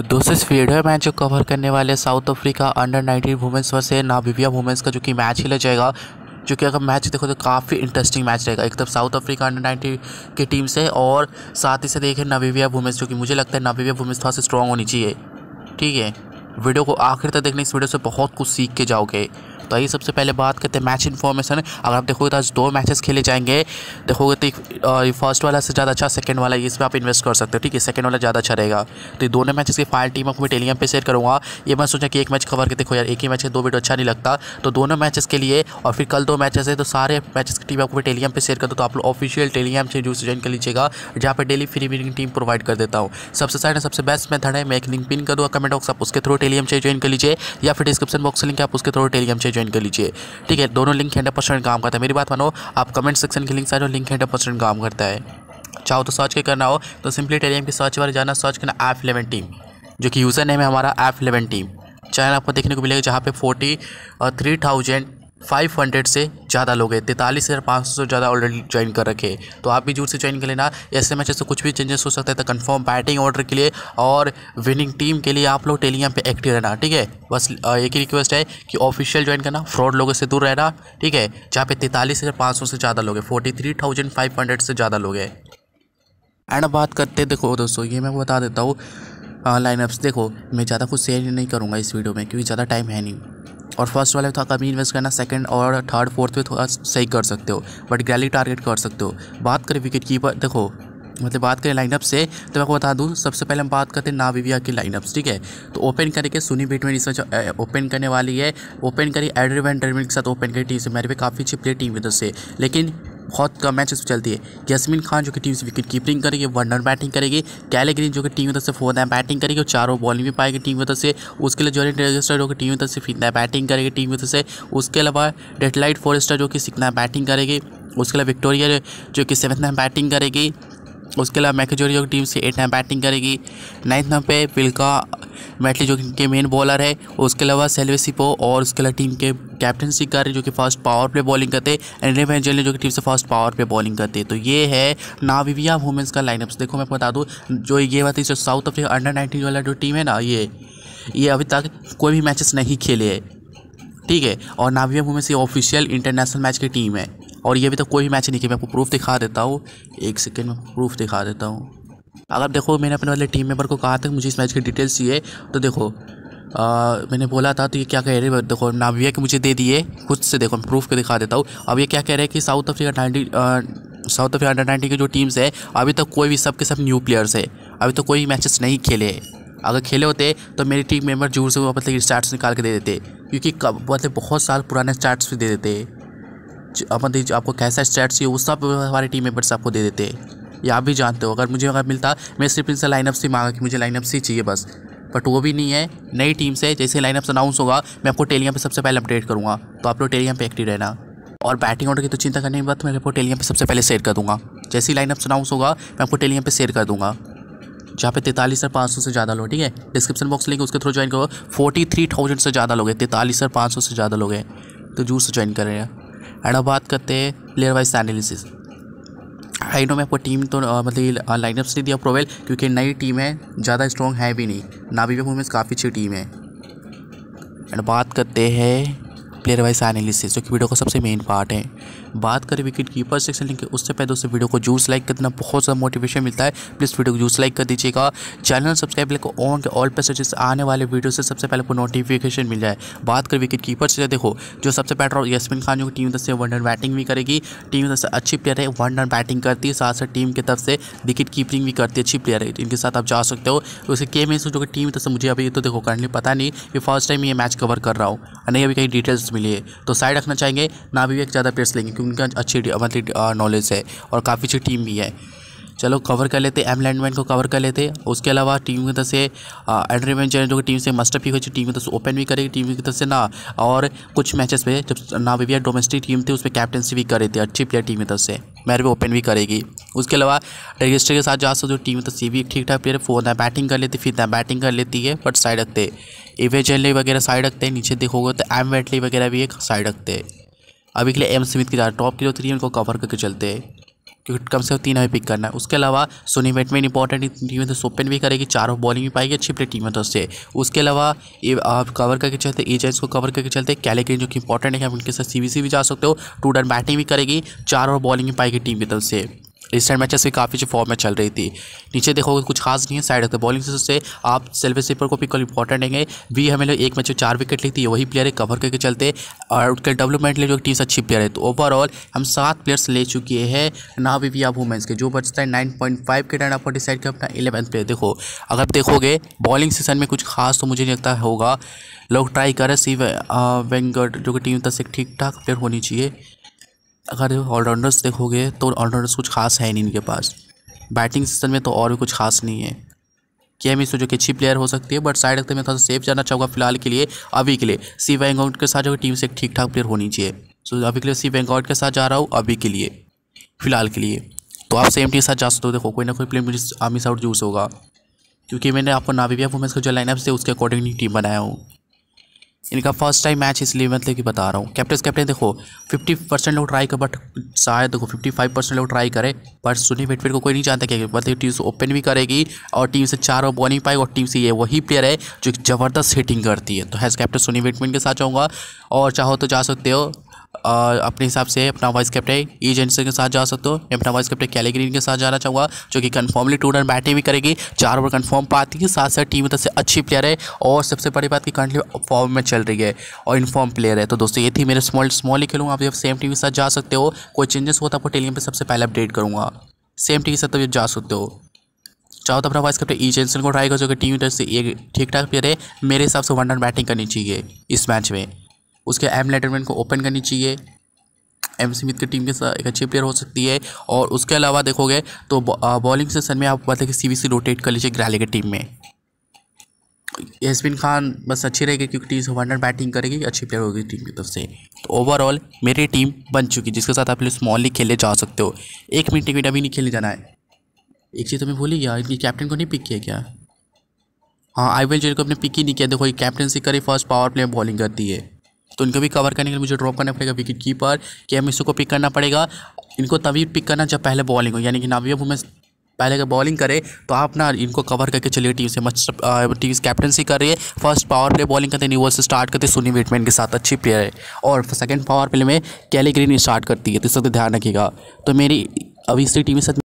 दूसरी स्पीड है में मैच जो कवर करने वाले South Africa under nineteen women's versus Namibia women's का जो कि मैच खेला जाएगा जो कि अगर मैच देखो तो काफ़ी इंटरेस्टिंग मैच रहेगा एक तरफ साउथ अफ्रीका अंडर नाइनटीन की टीम से और साथ ही से देखें नवीविया वुमेंस जो कि मुझे लगता है नवीविया वुमेंस थोड़ा सा स्ट्रॉन्ग होनी चाहिए ठीक है वीडियो को आखिर तक देखने इस वीडियो से बहुत कुछ सीख के जाओगे तो आइए सबसे पहले बात करते हैं मैच इन्फॉर्मेशन अगर आप देखोगे तो आज दो मैचेस खेले जाएंगे देखोगे तो फर्स्ट वाला से ज़्यादा अच्छा सेकंड वाला इसमें आप इन्वेस्ट कर सकते हो ठीक है सेकंड वाला ज़्यादा अच्छा रहेगा तो ये दोनों मैचेस की फाइनल टीम आपको मैं टेलीग्राम पर शेयर करूँगा ये मैं सोचा कि एक मैच कवर के देखो यार एक ही मैच है दो वीडियो अच्छा नहीं लगता तो दोनों मैचेस के लिए और फिर कल दो मैचेस है तो सारे मैचेस की टीम आपको मैं टेलीग्राम पर शेयर कर दो तो आप लोग ऑफिशियल टेलीग्राम से जरूर ज्वाइन कर लीजिएगा जहाँ पर daily free winning team provide कर देता हूँ सबसे सारे सबसे बेस्ट मैथड है मैं एक लिंक पिन कर दूँगा कमेंट बॉक्स आप उसके थ्रू टेलीग्राम से ज्वाइन कर लीजिए या फिर डिस्क्रिप्शन बॉक्स लिंक आप उसके थ्रू टेलीग्राम से ज्वाइन कर लीजिए ठीक है दोनों लिंक हंड्रेड परसेंट काम करता है मेरी बात मानो आप कमेंट सेक्शन के लिंक से लिंक हंड्रेड परसेंट काम करता है चाहो तो सर्च के करना हो तो सिंपली टेलीग्राम की सर्च बार जाना सर्च करना ऐप इलेवन टीम जो कि यूज़र नेम है हमारा ऐप इलेवन टीम चैनल आपको देखने को मिलेगा जहाँ पे forty three thousand five hundred से ज़्यादा लोग हैं तैतालीस हज़ार पाँच सौ से ज़्यादा ऑलरेडी ज्वाइन कर रखे तो आप भी जोर से ज्वाइन कर लेना ऐसे मैचेस से कुछ भी चेंजेस हो सकते हैं तो कंफर्म बैटिंग ऑर्डर के लिए और विनिंग टीम के लिए आप लोग टेलीग्राम पे एक्टिव रहना ठीक है बस एक ही रिक्वेस्ट है कि ऑफिशियल ज्वाइन करना फ्रॉड लोगों से दूर रहना ठीक है जहाँ पे तैतालीस हज़ार पाँच सौ से ज़्यादा लोग हैं forty three thousand five hundred से ज़्यादा लोग हैं एंड बात करते देखो दोस्तों ये मैं बता देता हूँ लाइनअप्स देखो मैं ज़्यादा कुछ शेयर नहीं करूँगा इस वीडियो में क्योंकि ज़्यादा टाइम है नहीं और फर्स्ट वाले में थोड़ा कम इन्वेस्ट करना सेकंड और थर्ड फोर्थ पे थोड़ा सही कर सकते हो बट गैली टारगेट कर सकते हो बात करें विकेट कीपर देखो मतलब बात करें लाइनअप से तो मैं आपको बता दूँ सबसे पहले हम बात करते हैं नाविविया की लाइनअप्स ठीक है तो ओपन करके सुनी बेटमैन इसमें ओपन करने वाली है ओपन करी एड्रिव के साथ ओपन करी टीम से मेरे पे काफ़ी अच्छी प्ले टीम इधर से लेकिन बहुत कम मैचेस चलती है यसमिन खान जो कि टीम से विकेट कीपिंग करेगी वन रन बैटिंग करेगी कैले ग्रीन जो कि टीम की तरफ से फोर दैन बैटिंग करेगी और चारों बॉलिंग भी पाएगी टीम की तरफ से उसके लिए जॉली रजिस्टर जो कि टीम की तरफ से बैटिंग करेगी टीम की तरफ से उसके अलावा डेटलाइट फॉरेस्टर जो कि सिकना बैटिंग करेगी उसके अलावा विक्टोरिया जो कि सेवन्थ दैन बैटिंग करेगी उसके अलावा मैकेजोरी जो टीम से एट नाइन बैटिंग करेगी नाइन्थ नाम पे पिल्का मैटली जो के मेन बॉलर है उसके अलावा सेल्वेसिपो और उसके अलावा टीम के कैप्टनसी कर रहे जो कि फास्ट पावर पे बॉलिंग करते एंड्रे वेंजल जो कि टीम से फास्ट पावर पे बॉलिंग करते तो ये है नाविविया वुमेंस का लाइनअप देखो मैं बता दूँ जो ये बात है साउथ अफ्रीका अंडर नाइनटीन वाला जो टीम है ना ये ये अभी तक कोई भी मैचेस नहीं खेले है ठीक है और नाविया वुमेंस ये ऑफिशियल इंटरनेशनल मैच की टीम है और ये अभी तक कोई भी मैच नहीं खेला मैं आपको प्रूफ दिखा देता हूँ एक सेकेंड में प्रूफ दिखा देता हूँ अगर देखो मैंने अपने वाले टीम मेंबर को कहा था कि मुझे इस मैच की डिटेल्स चाहिए तो देखो मैंने बोला था तो ये क्या कह रहे हैं देखो नाविया के मुझे दे दिए खुद से देखो मैं प्रूफ के दिखा देता हूँ अब ये क्या कह रहे हैं कि South Africa ninety South Africa under ninety की जो टीम्स है अभी तक कोई भी सब के सब न्यू प्लेयर्स है अभी तक तो कोई मैचेस नहीं खेले अगर खेले होते तो मेरी टीम मेंबर जोर से वो मतलब स्टार्ट्स निकाल के दे देते क्योंकि मतलब बहुत साल पुराने स्टार्ट भी दे देते मतलब आपको कैसा स्टार्ट चाहिए वो सब हमारे टीम मेंबर्स आपको दे देते ये आप भी जानते हो अगर मुझे अगर मिलता मैं सिर्फ इनसे लाइनअप से मांगा कि मुझे लाइनअप से चाहिए बस बट वो भी नहीं है नई टीम से जैसे लाइनअप्स अनाउंस होगा मैं आपको टेलियम पे सबसे पहले अपडेट करूँगा तो आप लोग टेलियम पे एक्टिव रहना और बैटिंग ऑर्डर की तो चिंता करने के बाद मैं आपको टेलियम पे सबसे पहले शेयर कर दूँगा जैसे ही लाइनअप्स अनाउंस होगा मैं आपको टेलियम पे शेयर कर दूँगा जहाँ पे तैतालीस हज़ार पाँच सौ से ज़्यादा लोग ठीक है डिस्क्रिप्शन बॉक्स लिंक उसके थ्रू ज्वाइन करो फोर्टी थ्री थाउजेंड से ज़्यादा लोग हैं तैतालीस हज़ार पाँच सौ से ज़्यादा लोग हैं तो जूर से ज्वाइन कर रहे हैं एंड अब बात करते हैं player wise analysis I know मैं आपको टीम तो मतलब लाइनअप्स नहीं दिया प्रोवेल क्योंकि नई टीम है ज़्यादा स्ट्रॉन्ग है भी नहीं नाबी परफॉर्मेंस काफ़ी अच्छी टीम है एंड बात करते हैं प्लेयर वाइज एनालिसिस जो कि वीडियो का सबसे मेन पार्ट है बात करें विकेट कीपर सेक्शन लिंक उससे पहले उससे वीडियो को जूस लाइक कर देना बहुत ज़्यादा मोटिवेशन मिलता है प्लीज़ वीडियो को जूस लाइक कर दीजिएगा चैनल सब्सक्राइब लेकर ऑन के ऑल पैसे आने वाले वीडियो से सबसे पहले आपको नोटिफिकेशन मिल जाए बात करें विकेट कीपर से देखो जो सबसे बेटर यशमिन खान जो टीम तरफ से वन रन बैटिंग भी करेगी टीम तरफ से अच्छी प्लेयर है वन रन बैटिंग करती है साथ साथ टीम की तरफ से विकेट कीपिंग भी करती है अच्छी प्लेयर है इनके साथ आप जा सकते हो उसके के मैं जो कि टीम तरफ से मुझे अभी तो देखो करने पता नहीं कि फर्स्ट टाइम ये मैच कवर कर रहा हूँ नहीं अभी कहीं डिटेल्स मिली है तो साइड रखना चाहेंगे ना भी एक ज़्यादा प्लेयर्स लेंगे क्योंकि उनका अच्छी मतलब नॉलेज है और काफ़ी अच्छी टीम भी है चलो कवर कर लेते एम लैंडमैन को कवर कर लेते उसके अलावा टीम की तरफ से एंड्री मैन जो टीम से मस्टर पी हो टीम की तरफ से ओपन भी करेगी टीम की तरफ से ना और कुछ मैचेस पे जब ना भी डोमेस्टिक टीम थी उस पर कैप्टनसी भी करे थे अच्छी प्लेयर टीम की तरफ से मैर भी ओपन भी करेगी उसके अलावा रजिस्टर के साथ जहाँ से जो टीम तो सी भी ठीक ठाक प्लेयर फोर ना बैटिंग कर लेती फिर ना बैटिंग कर लेती है बट साइड रखते इवे जेनली वगैरह साइड रखते हैं नीचे देखोगे तो एम वेटली वगैरह भी एक साइड रखते हैं अभी के लिए एम स्मिथ की टॉप की जो थ्री है उनको कवर करके चलते हैं क्योंकि कम से कम तीन हमें पिक करना है उसके अलावा सोनी में इंपॉर्टेंट टीम तो ओपन भी करेगी चार ओवर बॉलिंग भी पाएगी अच्छी प्ले है तो उससे उसके अलावा ये आप कवर करके चलते एजेंट्स को कवर करके चलते कैले जो कि इंपॉर्टेंट है आप उनके साथ सी भी जा सकते हो टू डन बैटिंग भी करेगी चार ओवर बॉलिंग भी पाएगी टीम की तरफ से रिसेंट मैचेस भी काफ़ी जो फॉर्म में चल रही थी नीचे देखोगे कुछ खास नहीं है साइड रखते बॉलिंग से आप सेल्फ स्लीपर को पिकल इंपॉर्टेंट देंगे वी हमें लोग एक मैच में चार विकेट ली थी वही प्लेयर है कवर करके चलते और उनके डेवलपमेंट लिए जो टीम से अच्छी प्लेयर है तो ओवरऑल हम सात प्लेयर्स ले चुके हैं ना भी, वी आप वुमेंस के जो बचता है नाइन पॉइंट फाइव के टाइम आपको डिसाइड किया अपना इलेवंथ प्लेयर देखो अगर देखोगे बॉलिंग सेशन में कुछ खास तो मुझे नहीं लगता होगा लोग ट्राई करें सी वेंगट uh, जो कि टीम तक से ठीक ठाक प्लेयर होनी चाहिए अगर ऑलराउंडर्स देखोगे तो ऑलराउंडर्स कुछ खास है नहीं इनके पास बैटिंग सिस्टम में तो और भी कुछ खास नहीं है के मिसो जो कि अच्छी प्लेयर हो सकती है बट साइड रखते मैं थोड़ा सा सेफ जाना चाहूँगा फिलहाल के लिए अभी के लिए सी वैंकाउट के साथ जो टीम से एक ठीक ठाक प्लेयर होनी चाहिए सो अभी के लिए सी वैंकाउट के साथ जा रहा हूँ अभी के लिए फिलहाल के लिए तो आप सेम टीम के साथ जा सकते हो देखो कोई ना कोई प्लेयर मुझे आमिस आउट यूज़ होगा क्योंकि मैंने आपको नाबीबिया वुमेंस का जो लाइनअप से उसके अकॉर्डिंग टीम बनाया हूँ इनका फर्स्ट टाइम मैच इसलिए मतलब कि बता रहा हूँ कैप्टन कैप्टन देखो 50 परसेंट लोग ट्राई कर बट शायद देखो 55 परसेंट लोग ट्राई करें बट सुनी बेटफिट को कोई नहीं जानता क्या मतलब टीम से ओपन भी करेगी और टीम से चार ओवर बॉलिंग पाएगी और टीम से ये वही प्लेयर है जो जबरदस्त हिटिंग करती है तो हैज़ कैप्टन सुनी बेटमिन के साथ जाऊँगा और चाहो तो जा सकते हो और अपने हिसाब से अपना वाइस कैप्टन ई जेंसन के साथ जा सकते हो मैं अपना वाइस कैप्टन कैली ग्रीन के साथ जाना चाहूँगा जो कि कन्फर्मली टू रन बैटिंग भी करेगी चार ओवर कन्फर्म पाती है साथ साथ टीम से अच्छी प्लेयर है और सबसे बड़ी बात की कंटली फॉर्म में चल रही है और इनफॉर्म प्लेयर है तो दोस्तों ये थी मेरे स्मॉल स्मॉल ही खेलूँगा आप जब सेम टीम के साथ जा सकते हो कोई चेंजेस हो तो आपको टेलीम पर सबसे पहले अपडेट करूँगा सेम टीम के साथ तब जा सकते हो चाहो तो अपना वाइस कैप्टन ई जेंसन को ट्राई करो जो कि टीम इधर से एक ठीक ठाक प्लेयर है मेरे हिसाब से वन रन बैटिंग करनी चाहिए इस मैच में उसके एम लेटरमेंट को ओपन करनी चाहिए एम स्मिथ की टीम के साथ एक अच्छी प्लेयर हो सकती है और उसके अलावा देखोगे तो बॉलिंग सेशन में आप मतलब कि सी सी रोटेट कर लीजिए ग्राली की टीम में यशविन खान बस अच्छी रहेगी क्योंकि इस वनडर बैटिंग करेगी अच्छी प्लेयर होगी टीम की तरफ से तो ओवरऑल मेरी टीम बन चुकी है जिसके साथ आप लोग स्मॉल लीग खेले जा सकते हो एक मिनट टिकट अभी नहीं खेले जाना है एक चीज़ तो मैं भूल ही गया इनकी कैप्टन को नहीं पिक किया क्या हाँ आई वेल जेड को अपने पिक ही नहीं किया देखो ये कैप्टनसी करी फर्स्ट पावर प्लेयर बॉलिंग करती है तो इनको भी कवर करने के लिए मुझे ड्रॉप करना पड़ेगा विकेट कीपर के एम को पिक करना पड़ेगा इनको तभी पिक करना जब पहले बॉलिंग हो यानी कि नाविया वुमेंस पहले अगर बॉलिंग करे तो आप ना इनको कवर करके चलिए टीम से मच टीम कैप्टनसी कर रही है फर्स्ट पावर प्ले बॉलिंग करते न्यूवर्स से स्टार्ट करते सुनी वेटमैन के साथ अच्छी प्लेयर है और सेकंड पावर प्ले में कैली ग्रीन स्टार्ट करती है तो इस ध्यान रखिएगा तो मेरी अभी इसी टीम के साथ